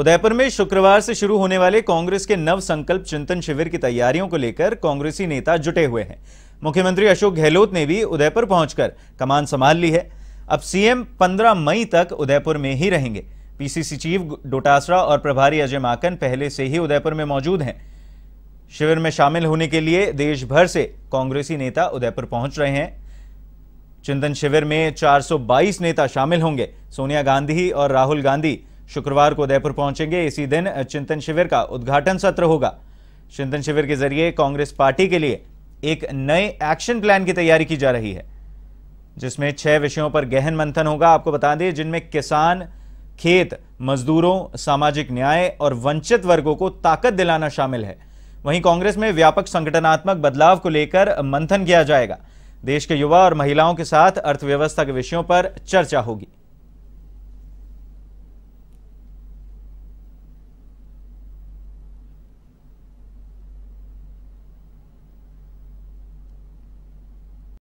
उदयपुर में शुक्रवार से शुरू होने वाले कांग्रेस के नव संकल्प चिंतन शिविर की तैयारियों को लेकर कांग्रेसी नेता जुटे हुए हैं मुख्यमंत्री अशोक गहलोत ने भी उदयपुर पहुंचकर कमान संभाल ली है अब सीएम 15 मई तक उदयपुर में ही रहेंगे पीसीसी चीफ डोटासरा और प्रभारी अजय माकन पहले से ही उदयपुर में मौजूद हैं शिविर में शामिल होने के लिए देश भर से कांग्रेसी नेता उदयपुर पहुंच रहे हैं चिंतन शिविर में 422 नेता शामिल होंगे सोनिया गांधी और राहुल गांधी शुक्रवार को उदयपुर पहुंचेंगे इसी दिन चिंतन शिविर का उद्घाटन सत्र होगा चिंतन शिविर के जरिए कांग्रेस पार्टी के लिए एक नए एक्शन प्लान की तैयारी की जा रही है जिसमें छह विषयों पर गहन मंथन होगा आपको बता दें जिनमें किसान खेत मजदूरों सामाजिक न्याय और वंचित वर्गों को ताकत दिलाना शामिल है वहीं कांग्रेस में व्यापक संगठनात्मक बदलाव को लेकर मंथन किया जाएगा देश के युवा और महिलाओं के साथ अर्थव्यवस्था के विषयों पर चर्चा होगी